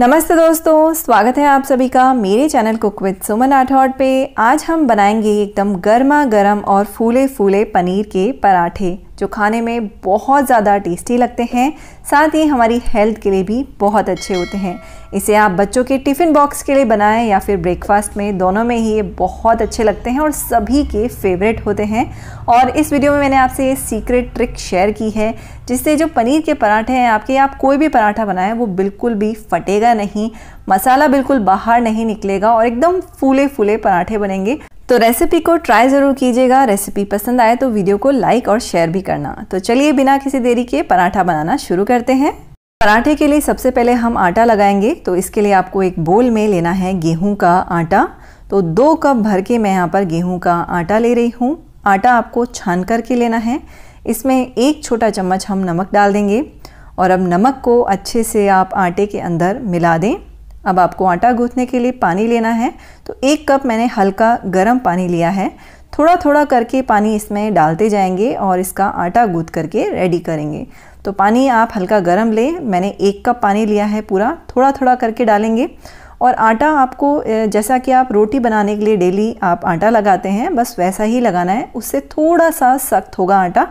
नमस्ते दोस्तों स्वागत है आप सभी का मेरे channel cook with Suman Rathore पे आज हम बनाएंगे एकदम गर्मा गर्म और फूले फूले पनीर के पराठे जो खाने में बहुत ज़्यादा टेस्टी लगते हैं साथ ही हमारी हेल्थ के लिए भी बहुत अच्छे होते हैं इसे आप बच्चों के टिफ़िन बॉक्स के लिए बनाएं या फिर ब्रेकफास्ट में दोनों में ही ये बहुत अच्छे लगते हैं और सभी के फेवरेट होते हैं और इस वीडियो में मैंने आपसे ये सीक्रेट ट्रिक शेयर की है जिससे जो पनीर के पराठे हैं आपके आप कोई भी पराठा बनाएं वो बिल्कुल भी फटेगा नहीं मसाला बिल्कुल बाहर नहीं निकलेगा और एकदम फूले फूले पराठे बनेंगे तो रेसिपी को ट्राई ज़रूर कीजिएगा रेसिपी पसंद आए तो वीडियो को लाइक और शेयर भी करना तो चलिए बिना किसी देरी के पराठा बनाना शुरू करते हैं पराठे के लिए सबसे पहले हम आटा लगाएंगे तो इसके लिए आपको एक बोल में लेना है गेहूं का आटा तो दो कप भर के मैं यहाँ पर गेहूं का आटा ले रही हूँ आटा आपको छान करके लेना है इसमें एक छोटा चम्मच हम नमक डाल देंगे और अब नमक को अच्छे से आप आटे के अंदर मिला दें अब आपको आटा गूँथने के लिए पानी लेना है तो एक कप मैंने हल्का गर्म पानी लिया है थोड़ा थोड़ा करके पानी इसमें डालते जाएंगे और इसका आटा गूँथ करके रेडी करेंगे तो पानी आप हल्का गर्म लें मैंने एक कप पानी लिया है पूरा थोड़ा थोड़ा करके डालेंगे और आटा आपको जैसा कि आप रोटी बनाने के लिए डेली आप आटा लगाते हैं बस वैसा ही लगाना है उससे थोड़ा सा सख्त होगा आटा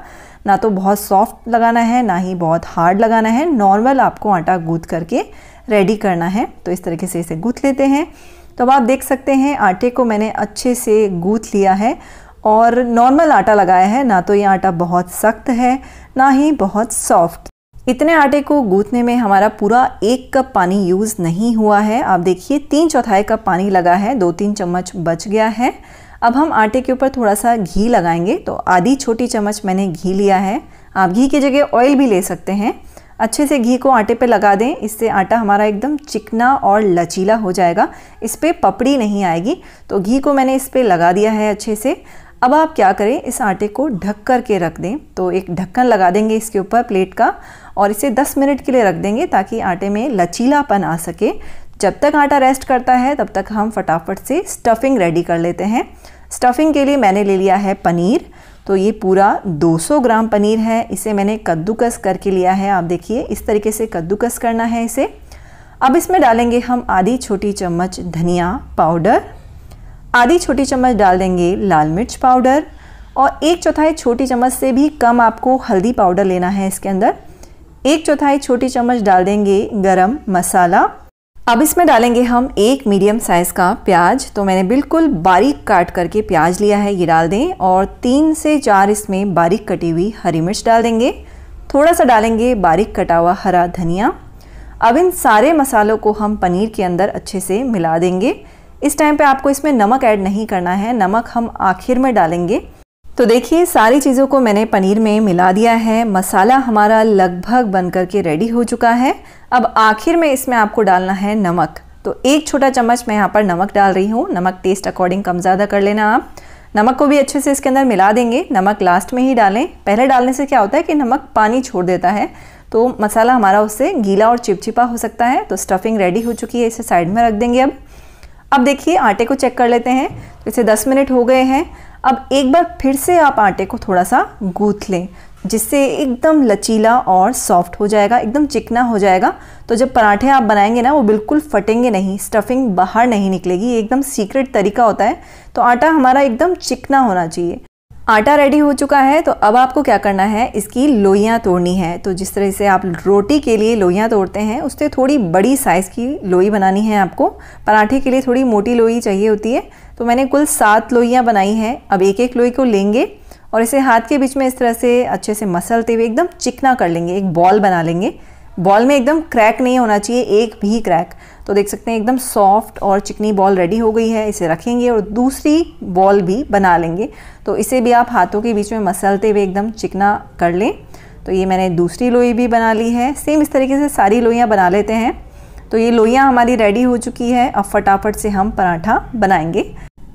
ना तो बहुत सॉफ्ट लगाना है ना ही बहुत हार्ड लगाना है नॉर्मल आपको आटा गूँथ करके रेडी करना है तो इस तरीके से इसे गूँथ लेते हैं तो अब आप देख सकते हैं आटे को मैंने अच्छे से गूँथ लिया है और नॉर्मल आटा लगाया है ना तो ये आटा बहुत सख्त है ना ही बहुत सॉफ्ट इतने आटे को गूँथने में हमारा पूरा एक कप पानी यूज़ नहीं हुआ है आप देखिए तीन चौथाई कप पानी लगा है दो तीन चम्मच बच गया है अब हम आटे के ऊपर थोड़ा सा घी लगाएंगे तो आधी छोटी चम्मच मैंने घी लिया है आप घी की जगह ऑयल भी ले सकते हैं अच्छे से घी को आटे पर लगा दें इससे आटा हमारा एकदम चिकना और लचीला हो जाएगा इस पर पपड़ी नहीं आएगी तो घी को मैंने इस पर लगा दिया है अच्छे से अब आप क्या करें इस आटे को ढक कर के रख दें तो एक ढक्कन लगा देंगे इसके ऊपर प्लेट का और इसे 10 मिनट के लिए रख देंगे ताकि आटे में लचीलापन आ सके जब तक आटा रेस्ट करता है तब तक हम फटाफट से स्टफिंग रेडी कर लेते हैं स्टफिंग के लिए मैंने ले लिया है पनीर तो ये पूरा 200 ग्राम पनीर है इसे मैंने कद्दूकस करके लिया है आप देखिए इस तरीके से कद्दूकस करना है इसे अब इसमें डालेंगे हम आधी छोटी चम्मच धनिया पाउडर आधी छोटी चम्मच डाल देंगे लाल मिर्च पाउडर और एक चौथाई छोटी चम्मच से भी कम आपको हल्दी पाउडर लेना है इसके अंदर एक चौथाई छोटी चम्मच डाल देंगे गरम मसाला अब इसमें डालेंगे हम एक मीडियम साइज़ का प्याज तो मैंने बिल्कुल बारीक काट करके प्याज लिया है ये डाल दें और तीन से चार इसमें बारीक कटी हुई हरी मिर्च डाल देंगे थोड़ा सा डालेंगे बारीक कटा हुआ हरा धनिया अब इन सारे मसालों को हम पनीर के अंदर अच्छे से मिला देंगे इस टाइम पे आपको इसमें नमक ऐड नहीं करना है नमक हम आखिर में डालेंगे तो देखिए सारी चीज़ों को मैंने पनीर में मिला दिया है मसाला हमारा लगभग बन कर के रेडी हो चुका है अब आखिर में इसमें आपको डालना है नमक तो एक छोटा चम्मच मैं यहाँ पर नमक डाल रही हूँ नमक टेस्ट अकॉर्डिंग कम ज़्यादा कर लेना आप नमक को भी अच्छे से इसके अंदर मिला देंगे नमक लास्ट में ही डालें पहले डालने से क्या होता है कि नमक पानी छोड़ देता है तो मसाला हमारा उससे गीला और चिपचिपा हो सकता है तो स्टफिंग रेडी हो चुकी है इसे साइड में रख देंगे अब अब देखिए आटे को चेक कर लेते हैं तो इसे 10 मिनट हो गए हैं अब एक बार फिर से आप आटे को थोड़ा सा गूथ लें जिससे एकदम लचीला और सॉफ्ट हो जाएगा एकदम चिकना हो जाएगा तो जब पराठे आप बनाएंगे ना वो बिल्कुल फटेंगे नहीं स्टफिंग बाहर नहीं निकलेगी ये एकदम सीक्रेट तरीका होता है तो आटा हमारा एकदम चिकना होना चाहिए आटा रेडी हो चुका है तो अब आपको क्या करना है इसकी लोइयाँ तोड़नी है तो जिस तरह से आप रोटी के लिए लोइयाँ तोड़ते हैं उससे थोड़ी बड़ी साइज़ की लोई बनानी है आपको पराठे के लिए थोड़ी मोटी लोई चाहिए होती है तो मैंने कुल सात लोइयाँ बनाई हैं अब एक एक लोई को लेंगे और इसे हाथ के बीच में इस तरह से अच्छे से मसलते हुए एकदम चिकना कर लेंगे एक बॉल बना लेंगे बॉल में एकदम क्रैक नहीं होना चाहिए एक भी क्रैक तो देख सकते हैं एकदम सॉफ्ट और चिकनी बॉल रेडी हो गई है इसे रखेंगे और दूसरी बॉल भी बना लेंगे तो इसे भी आप हाथों के बीच में मसलते हुए एकदम चिकना कर लें तो ये मैंने दूसरी लोई भी बना ली है सेम इस तरीके से सारी लोइयाँ बना लेते हैं तो ये लोइयाँ हमारी रेडी हो चुकी है अब फटाफट से हम पराठा बनाएंगे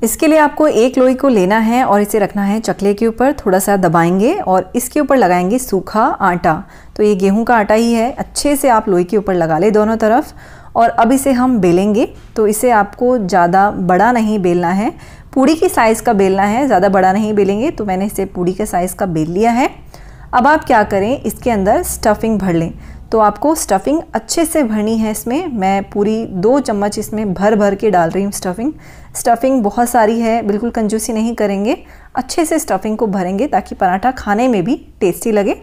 इसके लिए आपको एक लोई को लेना है और इसे रखना है चकले के ऊपर थोड़ा सा दबाएंगे और इसके ऊपर लगाएंगे सूखा आटा तो ये गेहूं का आटा ही है अच्छे से आप लोई के ऊपर लगा लें दोनों तरफ और अब इसे हम बेलेंगे तो इसे आपको ज़्यादा बड़ा नहीं बेलना है पूड़ी के साइज़ का बेलना है ज़्यादा बड़ा नहीं बेलेंगे तो मैंने इसे पूड़ी के साइज़ का बेल लिया है अब आप क्या करें इसके अंदर स्टफिंग भर लें तो आपको स्टफ़िंग अच्छे से भरनी है इसमें मैं पूरी दो चम्मच इसमें भर भर के डाल रही हूँ स्टफ़िंग स्टफ़िंग बहुत सारी है बिल्कुल कंजूसी नहीं करेंगे अच्छे से स्टफ़िंग को भरेंगे ताकि पराठा खाने में भी टेस्टी लगे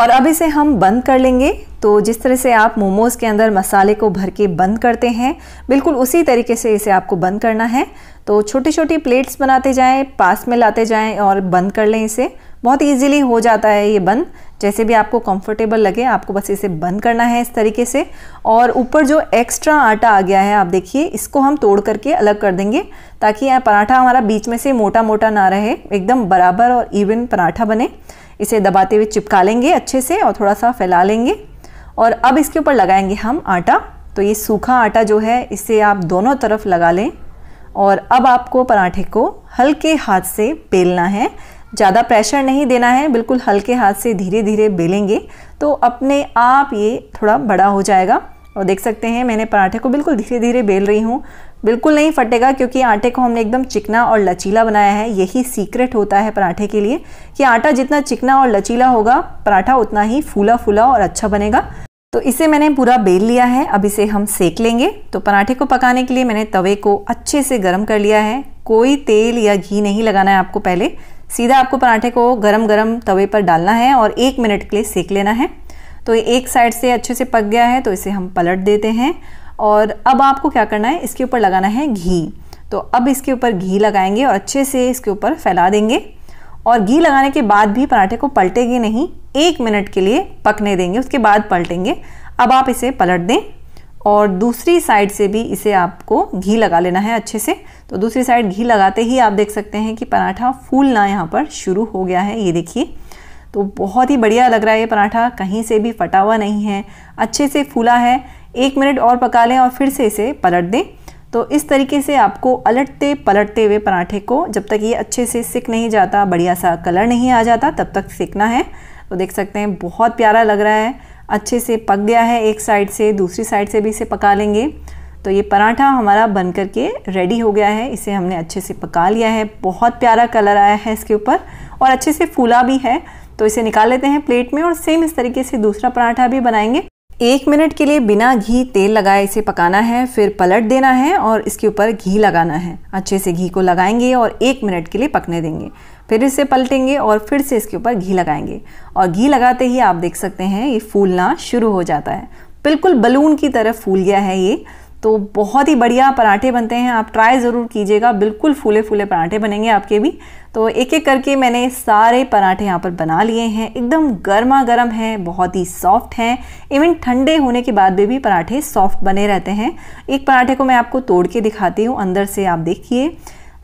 और अब इसे हम बंद कर लेंगे तो जिस तरह से आप मोमोज़ के अंदर मसाले को भर के बंद करते हैं बिल्कुल उसी तरीके से इसे आपको बंद करना है तो छोटी छोटी प्लेट्स बनाते जाएं पास में लाते जाएं और बंद कर लें इसे बहुत इजीली हो जाता है ये बंद जैसे भी आपको कंफर्टेबल लगे आपको बस इसे बंद करना है इस तरीके से और ऊपर जो एक्स्ट्रा आटा आ गया है आप देखिए इसको हम तोड़ करके अलग कर देंगे ताकि यहाँ पराठा हमारा बीच में से मोटा मोटा ना रहे एकदम बराबर और इवन पराठा बने इसे दबाते हुए चिपका लेंगे अच्छे से और थोड़ा सा फैला लेंगे और अब इसके ऊपर लगाएंगे हम आटा तो ये सूखा आटा जो है इसे आप दोनों तरफ लगा लें और अब आपको पराठे को हल्के हाथ से बेलना है ज़्यादा प्रेशर नहीं देना है बिल्कुल हल्के हाथ से धीरे धीरे बेलेंगे तो अपने आप ये थोड़ा बड़ा हो जाएगा और देख सकते हैं मैंने पराठे को बिल्कुल धीरे धीरे बेल रही हूँ बिल्कुल नहीं फटेगा क्योंकि आटे को हमने एकदम चिकना और लचीला बनाया है यही सीक्रेट होता है पराठे के लिए कि आटा जितना चिकना और लचीला होगा पराठा उतना ही फूला फूला और अच्छा बनेगा तो इसे मैंने पूरा बेल लिया है अब इसे हम सेक लेंगे तो पराठे को पकाने के लिए मैंने तवे को अच्छे से गर्म कर लिया है कोई तेल या घी नहीं लगाना है आपको पहले सीधा आपको पराठे को गरम गरम तवे पर डालना है और एक मिनट के लिए सेक लेना है तो ये एक साइड से अच्छे से पक गया है तो इसे हम पलट देते हैं और अब आपको क्या करना है इसके ऊपर लगाना है घी तो अब इसके ऊपर घी लगाएंगे और अच्छे से इसके ऊपर फैला देंगे और घी लगाने के बाद भी पराठे को पलटेंगे नहीं एक मिनट के लिए पकने देंगे उसके बाद पलटेंगे अब आप इसे पलट दें और दूसरी साइड से भी इसे आपको घी लगा लेना है अच्छे से तो दूसरी साइड घी लगाते ही आप देख सकते हैं कि पराठा फूलना यहाँ पर शुरू हो गया है ये देखिए तो बहुत ही बढ़िया लग रहा है ये पराठा कहीं से भी फटा हुआ नहीं है अच्छे से फूला है एक मिनट और पका लें और फिर से इसे पलट दें तो इस तरीके से आपको अलटते पलटते हुए पराठे को जब तक ये अच्छे से सिक नहीं जाता बढ़िया सा कलर नहीं आ जाता तब तक सिकना है तो देख सकते हैं बहुत प्यारा लग रहा है अच्छे से पक गया है एक साइड से दूसरी साइड से भी इसे पका लेंगे तो ये पराठा हमारा बन कर के रेडी हो गया है इसे हमने अच्छे से पका लिया है बहुत प्यारा कलर आया है इसके ऊपर और अच्छे से फूला भी है तो इसे निकाल लेते हैं प्लेट में और सेम इस तरीके से दूसरा पराठा भी बनाएंगे एक मिनट के लिए बिना घी तेल लगाए इसे पकाना है फिर पलट देना है और इसके ऊपर घी लगाना है अच्छे से घी को लगाएंगे और एक मिनट के लिए पकने देंगे फिर इसे पलटेंगे और फिर से इसके ऊपर घी लगाएंगे और घी लगाते ही आप देख सकते हैं ये फूलना शुरू हो जाता है बिल्कुल बलून की तरह फूल गया है ये तो बहुत ही बढ़िया पराठे बनते हैं आप ट्राई ज़रूर कीजिएगा बिल्कुल फूले फूले पराठे बनेंगे आपके भी तो एक एक करके मैंने सारे पराठे यहाँ पर बना लिए हैं एकदम गर्मा गर्म हैं बहुत ही सॉफ्ट हैं इवन ठंडे होने के बाद भी भी पराठे सॉफ्ट बने रहते हैं एक पराठे को मैं आपको तोड़ के दिखाती हूँ अंदर से आप देखिए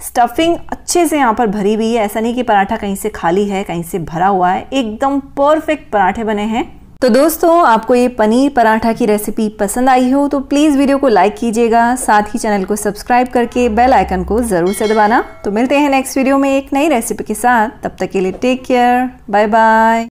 स्टफिंग अच्छे से यहाँ पर भरी हुई है ऐसा नहीं कि पराठा कहीं से खाली है कहीं से भरा हुआ है एकदम परफेक्ट पराठे बने हैं तो दोस्तों आपको ये पनीर पराठा की रेसिपी पसंद आई हो तो प्लीज़ वीडियो को लाइक कीजिएगा साथ ही चैनल को सब्सक्राइब करके बेल आइकन को ज़रूर से दबाना तो मिलते हैं नेक्स्ट वीडियो में एक नई रेसिपी के साथ तब तक के लिए टेक केयर बाय बाय